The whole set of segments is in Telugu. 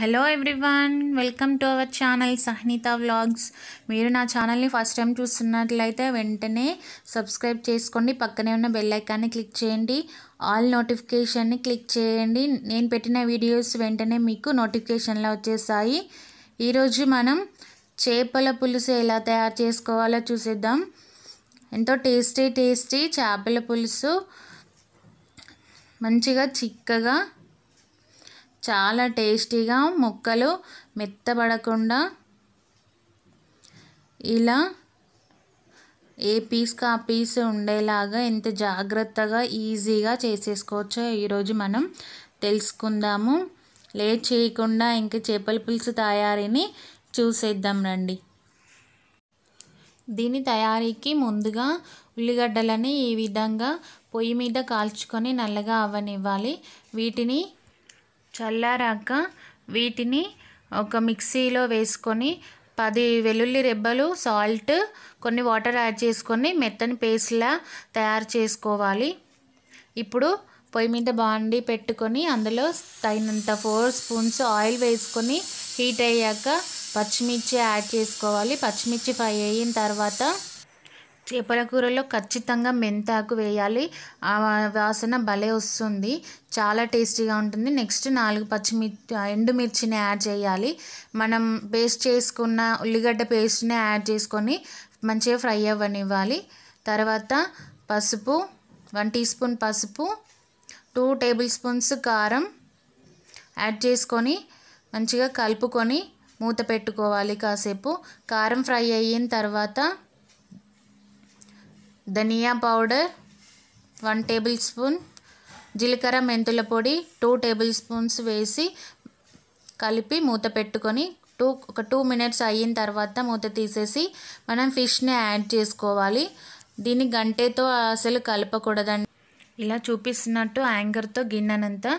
hello everyone welcome to our channel Sahaneetha vlogs మీరు నా ఛానల్ని ఫస్ట్ టైం చూస్తున్నట్లయితే వెంటనే సబ్స్క్రైబ్ చేసుకోండి పక్కనే ఉన్న బెల్ ఐకాన్ని క్లిక్ చేయండి ఆల్ నోటిఫికేషన్ని క్లిక్ చేయండి నేను పెట్టిన వీడియోస్ వెంటనే మీకు నోటిఫికేషన్లో వచ్చేసాయి ఈరోజు మనం చేపల పులుసు ఎలా తయారు చేసుకోవాలో చూసేద్దాం ఎంతో టేస్టీ టేస్టీ చేపల పులుసు మంచిగా చిక్కగా చాలా టేస్టీగా ముక్కలు మెత్తబడకుండా ఇలా ఏ పీస్కి ఆ పీస్ ఉండేలాగా ఎంత జాగ్రత్తగా ఈజీగా చేసేసుకోవచ్చో ఈరోజు మనం తెలుసుకుందాము లేట్ చేయకుండా ఇంక చేపల పులుసు తయారీని చూసేద్దాం రండి దీని తయారీకి ముందుగా ఉల్లిగడ్డలని ఈ విధంగా పొయ్యి మీద కాల్చుకొని నల్లగా అవ్వనివ్వాలి వీటిని చల్లారాక వీటిని ఒక మిక్సీలో వేసుకొని పది వెల్లుల్లి రెబ్బలు సాల్ట్ కొన్ని వాటర్ యాడ్ చేసుకొని మెత్తని పేస్ట్లా తయారు చేసుకోవాలి ఇప్పుడు పొయ్యి మీద బాండి పెట్టుకొని అందులో తగినంత ఫోర్ స్పూన్స్ ఆయిల్ వేసుకొని హీట్ అయ్యాక పచ్చిమిర్చి యాడ్ చేసుకోవాలి పచ్చిమిర్చి ఫ్రై అయిన తర్వాత చేపల కూరలో ఖచ్చితంగా మెంతాకు వేయాలి ఆ వాసన భలే వస్తుంది చాలా టేస్టీగా ఉంటుంది నెక్స్ట్ నాలుగు పచ్చిమిర్చి ఎండుమిర్చిని యాడ్ చేయాలి మనం పేస్ట్ చేసుకున్న ఉల్లిగడ్డ పేస్ట్ని యాడ్ చేసుకొని మంచిగా ఫ్రై అవ్వనివ్వాలి తర్వాత పసుపు వన్ టీ స్పూన్ పసుపు టూ టేబుల్ స్పూన్స్ కారం యాడ్ చేసుకొని మంచిగా కలుపుకొని మూత పెట్టుకోవాలి కాసేపు కారం ఫ్రై అయిన తర్వాత ధనియా పౌడర్ వన్ టేబుల్ స్పూన్ జీలకర్ర మెంతుల పొడి టూ టేబుల్ స్పూన్స్ వేసి కలిపి మూత పెట్టుకొని టూ ఒక టూ మినిట్స్ అయిన తర్వాత మూత తీసేసి మనం ఫిష్ని యాడ్ చేసుకోవాలి దీన్ని గంటేతో అసలు కలపకూడదండి ఇలా చూపిస్తున్నట్టు యాంగర్తో గిన్నెనంతా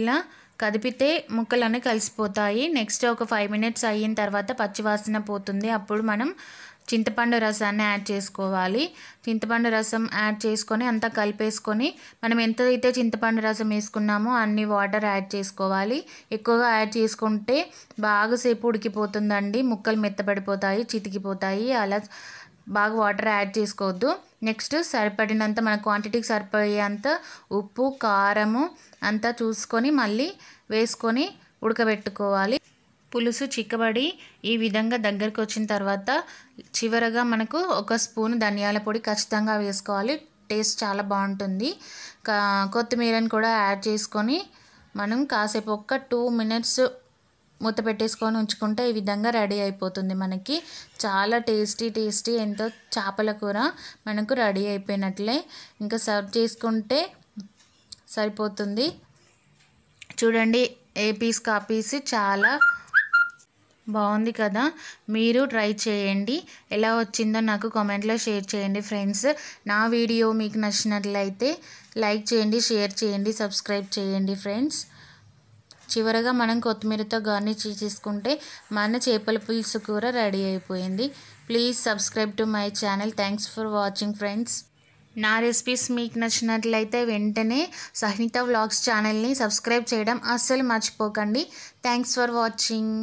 ఇలా కదిపితే ముక్కలన్నీ కలిసిపోతాయి నెక్స్ట్ ఒక ఫైవ్ మినిట్స్ అయిన తర్వాత పచ్చివాసన పోతుంది అప్పుడు మనం చింతపండు రసాన్ని యాడ్ చేసుకోవాలి చింతపండు రసం యాడ్ చేసుకొని అంతా కలిపేసుకొని మనం ఎంత అయితే చింతపండు రసం వేసుకున్నామో అన్ని వాటర్ యాడ్ చేసుకోవాలి ఎక్కువగా యాడ్ చేసుకుంటే బాగాసేపు ఉడికిపోతుందండి ముక్కలు మెత్తపడిపోతాయి చితికిపోతాయి అలా బాగా వాటర్ యాడ్ చేసుకోవద్దు నెక్స్ట్ సరిపడినంత మన క్వాంటిటీకి సరిపోయేంత ఉప్పు కారము అంతా చూసుకొని మళ్ళీ వేసుకొని ఉడకబెట్టుకోవాలి పులుసు చిక్కబడి ఈ విధంగా దగ్గరికి వచ్చిన తర్వాత చివరగా మనకు ఒక స్పూన్ ధనియాల పొడి ఖచ్చితంగా వేసుకోవాలి టేస్ట్ చాలా బాగుంటుంది కొత్తిమీరని కూడా యాడ్ చేసుకొని మనం కాసేపు ఒక్క టూ మినిట్స్ మూత పెట్టేసుకొని ఉంచుకుంటే ఈ విధంగా రెడీ అయిపోతుంది మనకి చాలా టేస్టీ టేస్టీ ఎంతో చేపల కూర మనకు రెడీ అయిపోయినట్లే ఇంకా సర్వ్ చేసుకుంటే సరిపోతుంది చూడండి ఏ పీస్ కాపీసి చాలా బాగుంది కదా మీరు ట్రై చేయండి ఎలా వచ్చిందో నాకు కామెంట్లో షేర్ చేయండి ఫ్రెండ్స్ నా వీడియో మీకు నచ్చినట్లయితే లైక్ చేయండి షేర్ చేయండి సబ్స్క్రైబ్ చేయండి ఫ్రెండ్స్ చివరగా మనం కొత్తిమీరతో గార్నిష్ చేసుకుంటే మన చేపల పులుసు కూర రెడీ అయిపోయింది please subscribe to my channel thanks for watching friends నా రెసిపీస్ మీకు నచ్చినట్లయితే వెంటనే సహిత వ్లాగ్స్ ఛానల్ని సబ్స్క్రైబ్ చేయడం అస్సలు మర్చిపోకండి థ్యాంక్స్ ఫర్ వాచింగ్